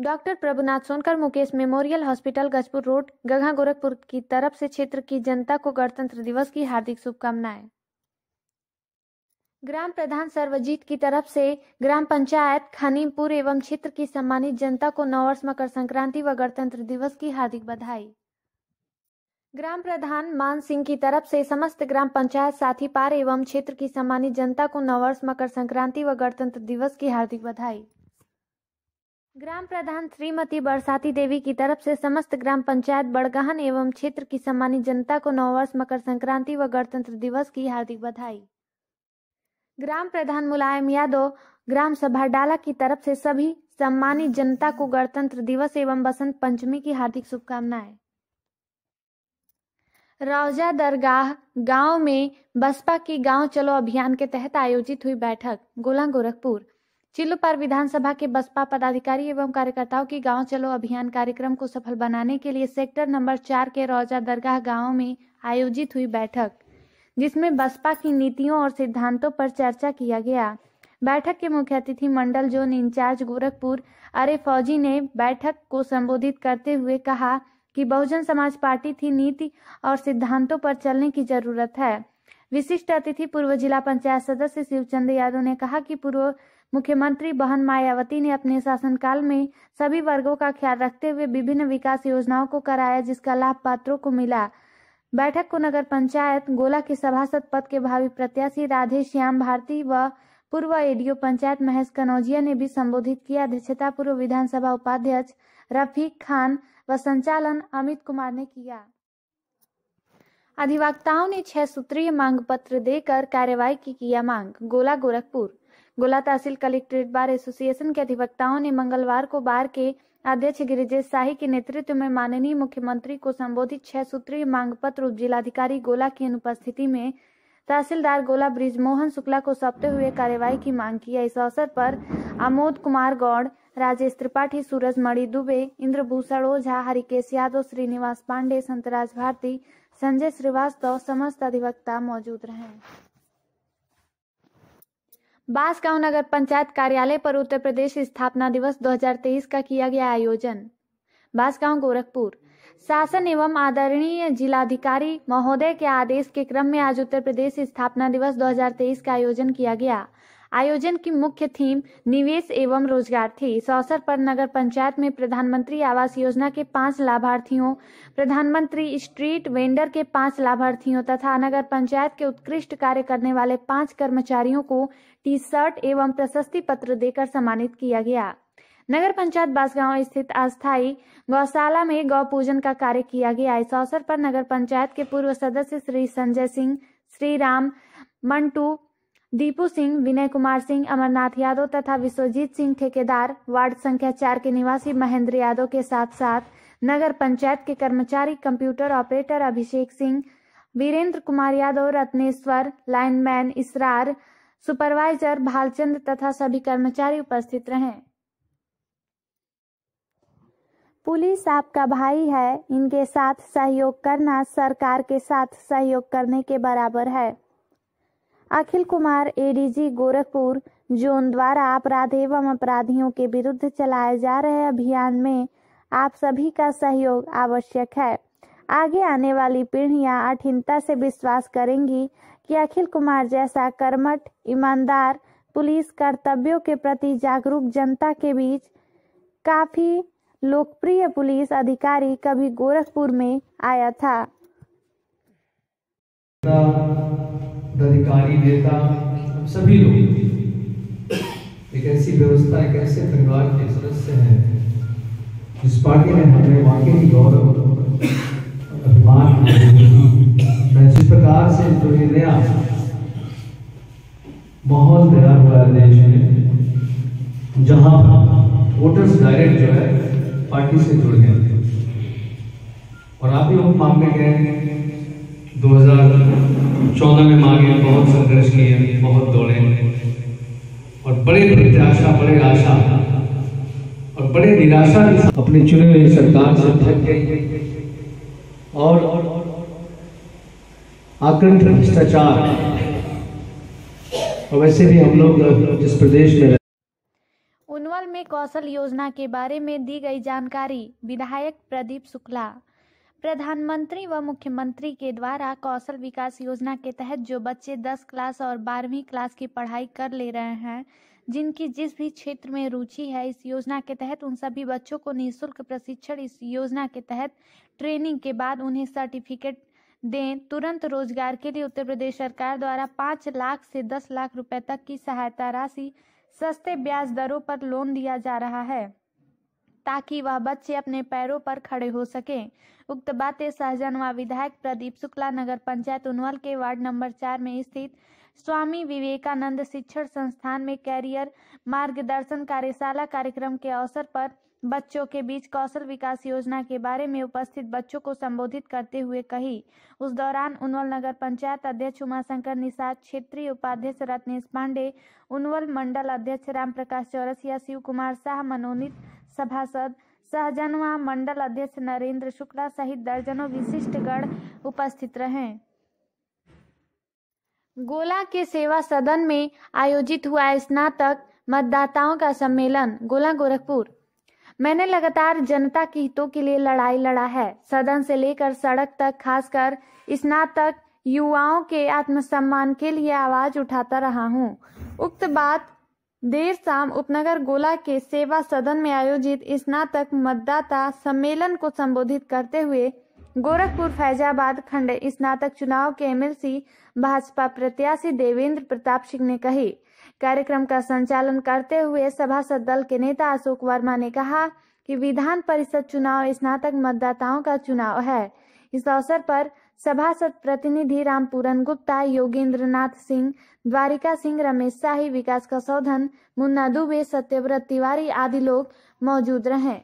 doctor Prabhunath Sonkar Mukesh memorial hospital Gajpur road गगा गोरखपुर की तरफ से क्षेत्र की जनता को गणतंत्र दिवस की हार्दिक शुभकामनाएं ग्राम प्रधान सर्वजीत की तरफ से ग्राम पंचायत खनीमपुर एवं क्षेत्र की सम्मानित जनता को नववर्ष मकर संक्रांति व गणतंत्र दिवस की हार्दिक बधाई ग्राम प्रधान मान सिंह की तरफ से समस्त ग्राम पंचायत साथी पार एवं क्षेत्र की सम्मानित जनता को नववर्ष मकर संक्रांति व गणतंत्र दिवस की हार्दिक बधाई ग्राम प्रधान श्रीमती बरसाती देवी की तरफ से समस्त ग्राम पंचायत बड़गहन एवं क्षेत्र की सम्मानित जनता को नववर्ष मकर संक्रांति व गणतंत्र दिवस की हार्दिक बधाई ग्राम प्रधान मुलायम यादव ग्राम सभा डाला की तरफ से सभी सम्मानित जनता को गणतंत्र दिवस एवं बसंत पंचमी की हार्दिक शुभकामनाएं रौजा दरगाह गांव में बसपा की गांव चलो अभियान के तहत आयोजित हुई बैठक गोला गोरखपुर चिल्लूपार विधानसभा के बसपा पदाधिकारी एवं कार्यकर्ताओं की गांव चलो अभियान कार्यक्रम को सफल बनाने के लिए सेक्टर नंबर चार के रोजा दरगाह गांव में आयोजित हुई बैठक जिसमें बसपा की नीतियों और सिद्धांतों पर चर्चा किया गया बैठक के मुख्य अतिथि मंडल जोन इंचार्ज गोरखपुर अरे फौजी ने बैठक को संबोधित करते हुए कहा कि बहुजन समाज पार्टी की नीति और सिद्धांतों पर चलने की जरूरत है विशिष्ट अतिथि पूर्व जिला पंचायत सदस्य शिवचंद यादव ने कहा कि पूर्व मुख्यमंत्री बहन मायावती ने अपने शासनकाल में सभी वर्गों का ख्याल रखते हुए विभिन्न विकास योजनाओं को कराया जिसका लाभ पात्रों को मिला बैठक को नगर पंचायत गोला के सभासद पद के भावी प्रत्याशी राधे श्याम भारती व पूर्व एडीओ पंचायत महेश कनौजिया ने भी संबोधित किया अध्यक्षता पूर्व विधानसभा उपाध्यक्ष रफीक खान व संचालन अमित कुमार ने किया अधिवक्ताओं ने छह सूत्रीय मांग पत्र देकर कार्यवाही की किया मांग गोला गोरखपुर गोला तहसील कलेक्ट्रेट बार एसोसिएशन के अधिवक्ताओं ने मंगलवार को बार के अध्यक्ष गिरिजेश शाही के नेतृत्व में माननीय मुख्यमंत्री को संबोधित छह सूत्रीय मांग पत्र उप जिलाधिकारी गोला की अनुपस्थिति में तहसीलदार गोला ब्रिज मोहन शुक्ला को सौंपते हुए कार्यवाही की मांग की इस अवसर पर आमोद कुमार गौड़ राजेश त्रिपाठी सूरज मणि दुबे इंद्रभूषण ओझा हरिकेश यादव श्रीनिवास पांडे संतराज भारती संजय श्रीवास्तव समस्त अधिवक्ता मौजूद रहे बांसगांव नगर पंचायत कार्यालय पर उत्तर प्रदेश स्थापना दिवस 2023 का किया गया आयोजन बांसगांव गोरखपुर शासन एवं आदरणीय जिलाधिकारी महोदय के आदेश के क्रम में आज उत्तर प्रदेश स्थापना दिवस 2023 का आयोजन किया गया आयोजन की मुख्य थीम निवेश एवं रोजगार थी इस अवसर पर नगर पंचायत में प्रधानमंत्री आवास योजना के पांच लाभार्थियों प्रधानमंत्री स्ट्रीट वेंडर के पांच लाभार्थियों तथा नगर पंचायत के उत्कृष्ट कार्य करने वाले पांच कर्मचारियों को टी शर्ट एवं प्रशस्ति पत्र देकर सम्मानित किया गया नगर पंचायत बासगांव स्थित अस्थायी गौशाला में गौ पूजन का कार्य किया गया इस अवसर पर नगर पंचायत के पूर्व सदस्य श्री संजय सिंह श्री राम मंटू दीपू सिंह विनय कुमार सिंह अमरनाथ यादव तथा विश्वजीत सिंह ठेकेदार वार्ड संख्या चार के निवासी महेंद्र यादव के साथ साथ नगर पंचायत के कर्मचारी कंप्यूटर ऑपरेटर अभिषेक सिंह वीरेंद्र कुमार यादव रत्नेश्वर लाइनमैन इसरार सुपरवाइजर भालचंद तथा सभी कर्मचारी उपस्थित रहे पुलिस आपका भाई है इनके साथ सहयोग करना सरकार के साथ सहयोग करने के बराबर है अखिल कुमार एडीजी गोरखपुर जोन द्वारा अपराध एवं अपराधियों के विरुद्ध चलाए जा रहे अभियान में आप सभी का सहयोग आवश्यक है आगे आने वाली पीढ़ियां अठिनता से विश्वास करेंगी कि अखिल कुमार जैसा कर्मठ ईमानदार पुलिस कर्तव्यों के प्रति जागरूक जनता के बीच काफी लोकप्रिय पुलिस अधिकारी कभी गोरखपुर में आया था पदाधिकारी नेता हम सभी लोग एक ऐसी व्यवस्था एक ऐसे परिवार के सदस्य हैं जिस पार्टी ने हमें वाकई ही गौरव अभिमान मैं जिस प्रकार से जो ये नया माहौल तैयार हुआ है देश में जहां वोटर्स डायरेक्ट जो है पार्टी से जुड़ गए और आप ही हम मांगने गए दो हजार चौदह में मांगे बहुत संघर्ष किए बहुत दौड़े और बड़े प्रत्याशा बड़े आशा और बड़े निराशा अपने चुने हुए सरकार से थक गई और आक्रंत भ्रष्टाचार और वैसे भी हम लोग जिस प्रदेश में उनवल में कौशल योजना के बारे में दी गई जानकारी विधायक प्रदीप शुक्ला प्रधानमंत्री व मुख्यमंत्री के द्वारा कौशल विकास योजना के तहत जो बच्चे 10 क्लास और 12वीं क्लास की पढ़ाई कर ले रहे हैं जिनकी जिस भी क्षेत्र में रुचि है इस योजना के तहत उन सभी बच्चों को निःशुल्क प्रशिक्षण इस योजना के तहत ट्रेनिंग के बाद उन्हें सर्टिफिकेट दें तुरंत रोजगार के लिए उत्तर प्रदेश सरकार द्वारा पाँच लाख से दस लाख रुपये तक की सहायता राशि सस्ते ब्याज दरों पर लोन दिया जा रहा है ताकि वह बच्चे अपने पैरों पर खड़े हो सके उक्त बातें सहजनवा विधायक प्रदीप शुक्ला नगर पंचायत उनवल के वार्ड नंबर चार में स्थित स्वामी विवेकानंद शिक्षण संस्थान में कैरियर मार्गदर्शन कार्यशाला कार्यक्रम के अवसर पर बच्चों के बीच कौशल विकास योजना के बारे में उपस्थित बच्चों को संबोधित करते हुए कही उस दौरान उन्वल नगर पंचायत अध्यक्ष उमाशंकर निषाद क्षेत्रीय उपाध्यक्ष रत्नेश पांडे उन्वल मंडल अध्यक्ष राम प्रकाश चौरसिया शिव कुमार शाह मनोनीत सभासद सहजन व मंडल अध्यक्ष नरेंद्र शुक्ला सहित दर्जनों विशिष्ट गण उपस्थित रहे गोला के सेवा सदन में आयोजित हुआ स्नातक मतदाताओं का सम्मेलन गोला गोरखपुर मैंने लगातार जनता के हितों के लिए लड़ाई लड़ा है सदन से लेकर सड़क तक खासकर स्नातक युवाओं के आत्मसम्मान के लिए आवाज उठाता रहा हूँ उक्त बात देर शाम उपनगर गोला के सेवा सदन में आयोजित स्नातक मतदाता सम्मेलन को संबोधित करते हुए गोरखपुर फैजाबाद खंड स्नातक चुनाव के एमएलसी भाजपा प्रत्याशी देवेंद्र प्रताप सिंह ने कही कार्यक्रम का संचालन करते हुए सभासद दल के नेता अशोक वर्मा ने कहा कि विधान परिषद चुनाव स्नातक मतदाताओं का चुनाव है इस अवसर पर सभासद प्रतिनिधि रामपुरन गुप्ता योगेंद्र नाथ सिंह द्वारिका सिंह रमेश शाही विकास कसौधन मुन्ना दुबे सत्यव्रत तिवारी आदि लोग मौजूद रहे